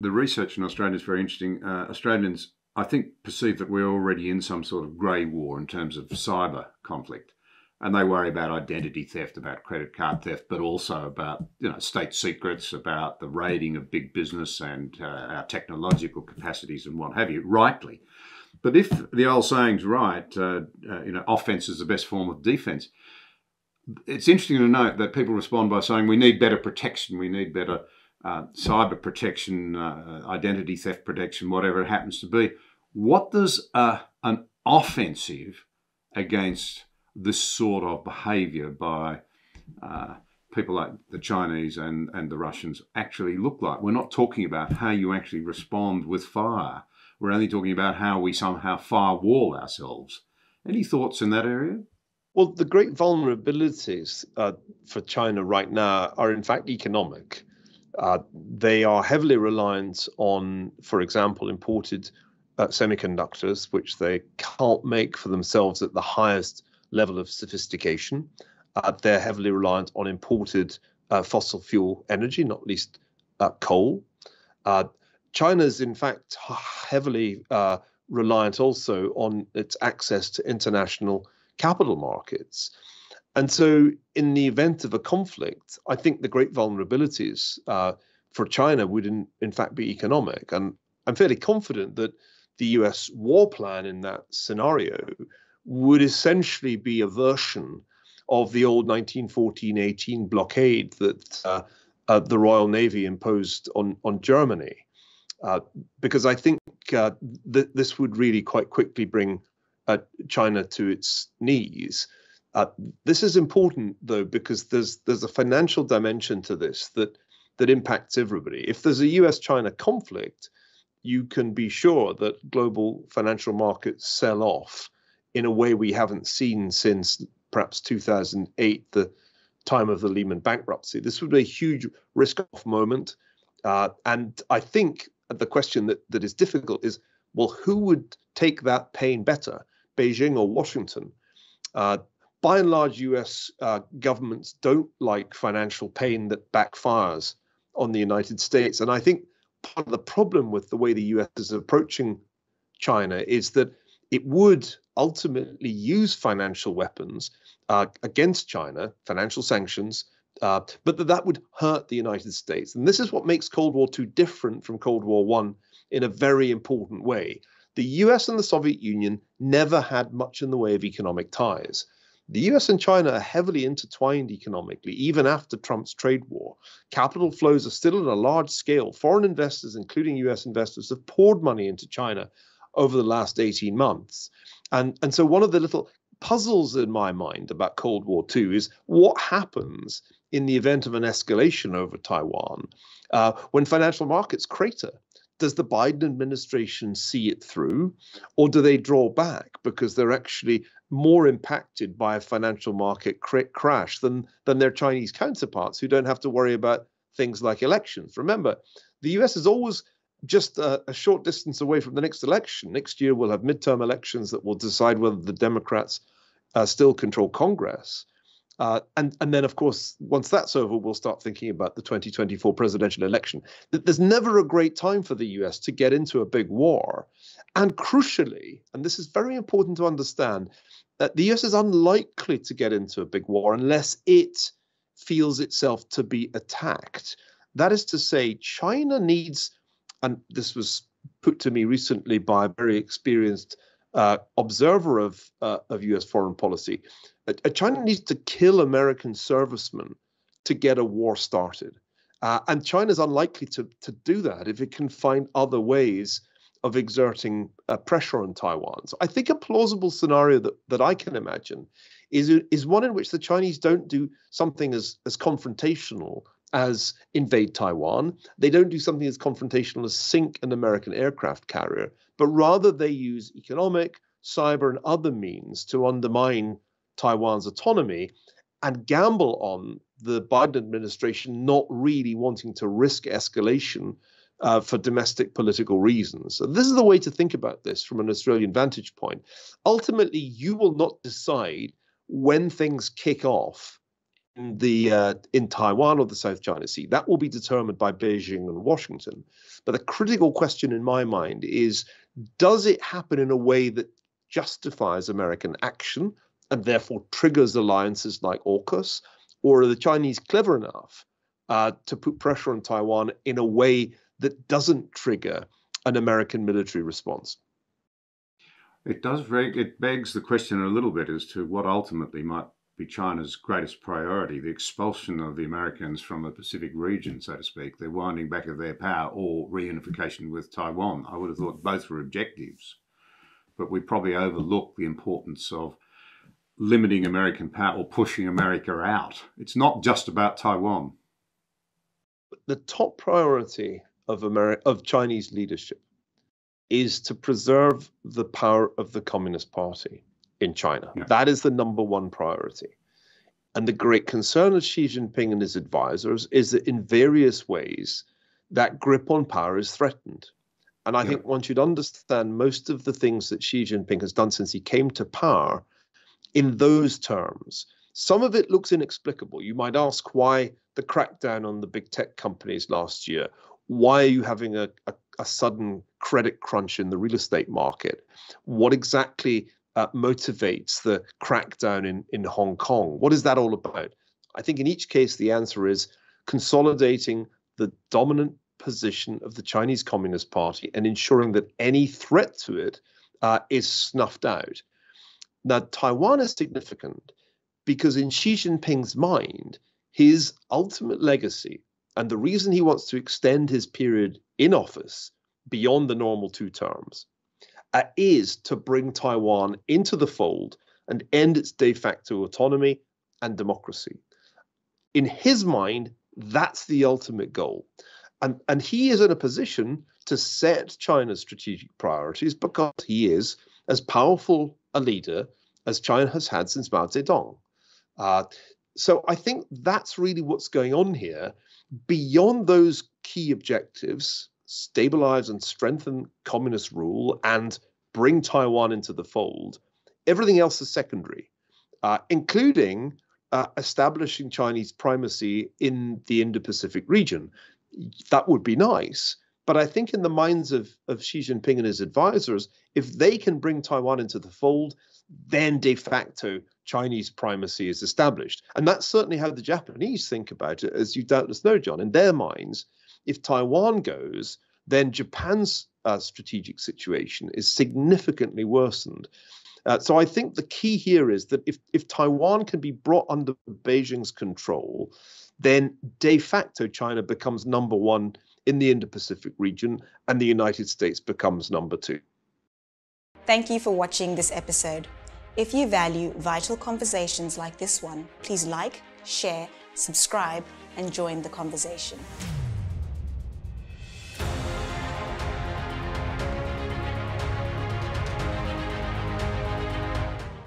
The research in Australia is very interesting. Uh, Australians, I think, perceive that we're already in some sort of grey war in terms of cyber conflict. And they worry about identity theft, about credit card theft, but also about you know state secrets, about the raiding of big business and uh, our technological capacities and what have you. Rightly, but if the old saying's right, uh, uh, you know, offense is the best form of defense. It's interesting to note that people respond by saying we need better protection, we need better uh, cyber protection, uh, identity theft protection, whatever it happens to be. What does an offensive against this sort of behavior by uh, people like the Chinese and, and the Russians actually look like? We're not talking about how you actually respond with fire. We're only talking about how we somehow firewall ourselves. Any thoughts in that area? Well, the great vulnerabilities uh, for China right now are, in fact, economic uh, they are heavily reliant on, for example, imported uh, semiconductors, which they can't make for themselves at the highest level of sophistication. Uh, they're heavily reliant on imported uh, fossil fuel energy, not least uh, coal. Uh, China is, in fact, heavily reliant also on its access to international capital markets. And so, in the event of a conflict, I think the great vulnerabilities uh, for China would, in, in fact, be economic. And I'm fairly confident that the US war plan in that scenario would essentially be a version of the old 1914 18 blockade that uh, uh, the Royal Navy imposed on, on Germany. Uh, because I think uh, that this would really quite quickly bring uh, China to its knees. Uh, this is important though because there's there's a financial dimension to this that that impacts everybody. If there's a U.S.-China conflict, you can be sure that global financial markets sell off in a way we haven't seen since perhaps 2008, the time of the Lehman bankruptcy. This would be a huge risk-off moment, uh, and I think the question that that is difficult is, well, who would take that pain better, Beijing or Washington? Uh, by and large, US uh, governments don't like financial pain that backfires on the United States. And I think part of the problem with the way the US is approaching China is that it would ultimately use financial weapons uh, against China, financial sanctions, uh, but that that would hurt the United States. And this is what makes Cold War II different from Cold War One in a very important way. The US and the Soviet Union never had much in the way of economic ties. The US and China are heavily intertwined economically, even after Trump's trade war. Capital flows are still at a large scale. Foreign investors, including US investors, have poured money into China over the last 18 months. And, and so, one of the little puzzles in my mind about Cold War II is what happens in the event of an escalation over Taiwan uh, when financial markets crater? Does the Biden administration see it through, or do they draw back because they're actually more impacted by a financial market crash than than their Chinese counterparts who don't have to worry about things like elections. Remember, the U.S. is always just a, a short distance away from the next election. Next year, we'll have midterm elections that will decide whether the Democrats uh, still control Congress. Uh, and and then of course once that's over, we'll start thinking about the 2024 presidential election. There's never a great time for the U.S. to get into a big war, and crucially, and this is very important to understand, that the U.S. is unlikely to get into a big war unless it feels itself to be attacked. That is to say, China needs, and this was put to me recently by a very experienced uh, observer of uh, of U.S. foreign policy. Uh, uh, China needs to kill American servicemen to get a war started. Uh, and is unlikely to, to do that if it can find other ways of exerting uh, pressure on Taiwan. So I think a plausible scenario that, that I can imagine is, is one in which the Chinese don't do something as, as confrontational as invade Taiwan. They don't do something as confrontational as sink an American aircraft carrier, but rather they use economic, cyber, and other means to undermine Taiwan's autonomy and gamble on the Biden administration not really wanting to risk escalation uh, for domestic political reasons. So this is the way to think about this from an Australian vantage point. Ultimately, you will not decide when things kick off in the uh, in Taiwan or the South China Sea. That will be determined by Beijing and Washington. But the critical question in my mind is: Does it happen in a way that justifies American action? and therefore triggers alliances like AUKUS? Or are the Chinese clever enough uh, to put pressure on Taiwan in a way that doesn't trigger an American military response? It does it begs the question a little bit as to what ultimately might be China's greatest priority the expulsion of the Americans from the Pacific region, so to speak, the winding back of their power or reunification with Taiwan. I would have thought both were objectives, but we probably overlook the importance of limiting American power or pushing America out. It's not just about Taiwan. The top priority of Ameri- of Chinese leadership is to preserve the power of the Communist Party in China. Yeah. That is the number one priority. And the great concern of Xi Jinping and his advisors is that in various ways, that grip on power is threatened. And I yeah. think one should understand most of the things that Xi Jinping has done since he came to power in those terms. Some of it looks inexplicable. You might ask why the crackdown on the big tech companies last year. Why are you having a, a, a sudden credit crunch in the real estate market? What exactly uh, motivates the crackdown in, in Hong Kong? What is that all about? I think in each case, the answer is consolidating the dominant position of the Chinese Communist Party and ensuring that any threat to it uh, is snuffed out. Now, Taiwan is significant because in Xi Jinping's mind, his ultimate legacy and the reason he wants to extend his period in office beyond the normal two terms uh, is to bring Taiwan into the fold and end its de facto autonomy and democracy. In his mind, that's the ultimate goal. And, and he is in a position to set China's strategic priorities because he is as powerful a leader as China has had since Mao Zedong. Uh, so I think that's really what's going on here. Beyond those key objectives, stabilize and strengthen communist rule and bring Taiwan into the fold, everything else is secondary, uh, including uh, establishing Chinese primacy in the Indo Pacific region. That would be nice. But I think in the minds of, of Xi Jinping and his advisors, if they can bring Taiwan into the fold, then de facto Chinese primacy is established. And that's certainly how the Japanese think about it, as you doubtless know, John. In their minds, if Taiwan goes, then Japan's uh, strategic situation is significantly worsened. Uh, so I think the key here is that if, if Taiwan can be brought under Beijing's control, then de facto China becomes number one in the Indo Pacific region, and the United States becomes number two. Thank you for watching this episode. If you value vital conversations like this one, please like, share, subscribe, and join the conversation.